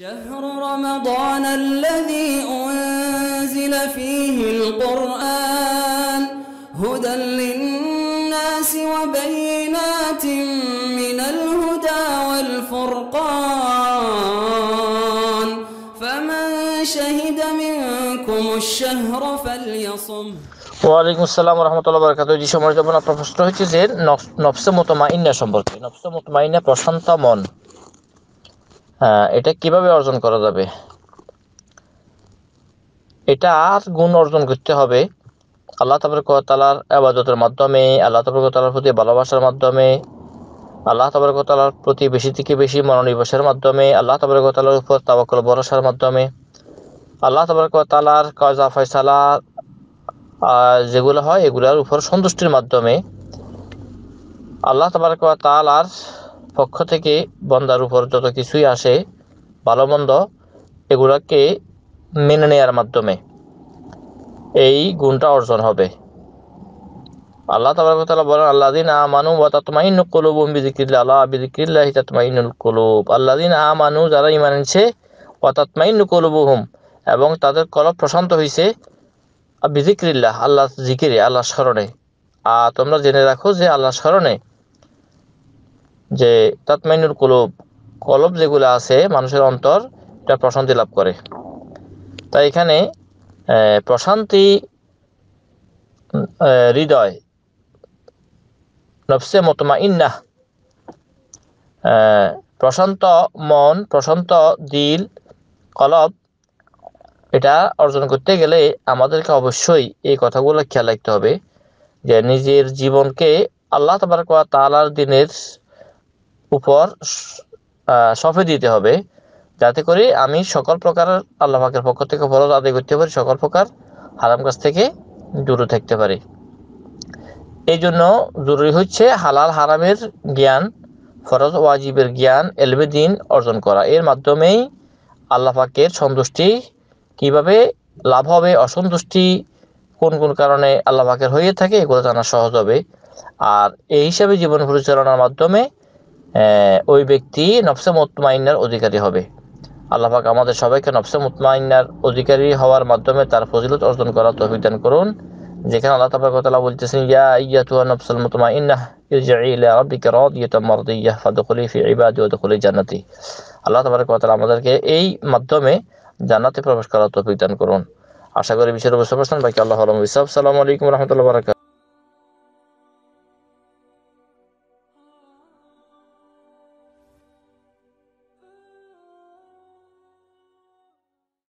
شهر رمضان الذي أنزل فيه القرآن هدى للناس وبينات من الهدى والفرقان فمن شهد منكم الشهر فليصم وعليكم السلام ورحمة الله وبركاته جيشو مرجبنا আপনার প্রশ্ন نفس مطمئنة নফসে نفس مطمئنة নফসে মোতমাইন্না হ্যাঁ, এটা কিভাবে অর্জন করা যাবে এটা আর গুণ অর্জন করতে হবে আল্লাহ তাবরকতালার আবাদতের মাধ্যমে আল্লাহ তাবরকতালার প্রতি ভালোবাসার মাধ্যমে আল্লাহ তাবরকতালার প্রতি বেশি থেকে বেশি মনোনিবেশের মাধ্যমে আল্লাহ তাবরকতালার উপর তাবাকল ভরসার মাধ্যমে আল্লাহ তাবরকতালার কাজা ফয়সালা যেগুলো হয় এগুলোর উপর সন্তুষ্টির মাধ্যমে আল্লাহ আর পক্ষ থেকে বন্দার উপর যত কিছুই আসে ভালো মন্দ এগুলাকে মেনে নেয়ার মাধ্যমে এই গুণটা অর্জন হবে আল্লাহ তালা বলেন আল্লাহ দিন মানু বা তাতমাইন কলুব বিজিক্রিল্লা আল্লাহ বিজিক্রিল্লাহ তাতমাইনুল কলুব আল্লাহ দিন মানু যারা ইমান এনেছে ও তাতমাইন কলুবহুম এবং তাদের কলব প্রশান্ত হয়েছে বিজিক্রিল্লাহ আল্লাহ জিকিরে আল্লাহ স্মরণে আর তোমরা জেনে রাখো যে আল্লাহ স্মরণে যে তাতমাইনুল কলব কলব যেগুলো আছে মানুষের অন্তর এটা প্রশান্তি লাভ করে তাই এখানে প্রশান্তি হৃদয় নফসে মতমা ইন্না প্রশান্ত মন প্রশান্ত দিল কলব এটা অর্জন করতে গেলে আমাদেরকে অবশ্যই এই কথাগুলো খেয়াল রাখতে হবে যে নিজের জীবনকে আল্লাহ তালার দিনের উপর সফে দিতে হবে যাতে করে আমি সকল প্রকার আল্লাহ পাকের পক্ষ থেকে ফরজ আদায় করতে পারি সকল প্রকার হারাম কাজ থেকে দূরে থাকতে পারি এই জন্য জরুরি হচ্ছে হালাল হারামের জ্ঞান ফরজ ওয়াজিবের জ্ঞান এলবে দিন অর্জন করা এর মাধ্যমেই আল্লাহ পাকের সন্তুষ্টি কিভাবে লাভ হবে অসন্তুষ্টি কোন কোন কারণে আল্লাহ পাকের হয়ে থাকে এগুলো জানা সহজ হবে আর এই হিসাবে জীবন পরিচালনার মাধ্যমে ওই ব্যক্তি নফসে মতমাইনার অধিকারী হবে আল্লাহাক আমাদের সবাইকে নফসে মতমাইনার অধিকারী হওয়ার মাধ্যমে তার ফজিলত অর্জন করা তৌফিক করুন যেখানে আল্লাহ তাবাকতলা বলতেছেন ইয়া ইয়া তুয়া নফসুল মোতমাইন্না ইরজি ইলা রাব্বিকা রাদিয়াতাম ফাদখুলি ফি ইবাদি জান্নাতি আল্লাহ আমাদেরকে এই মাধ্যমে জান্নাতে প্রবেশ করার তৌফিক দান করুন আশা করি বিষয়ের বুঝতে বাকি আল্লাহ আলম আলাইকুম বারাকাত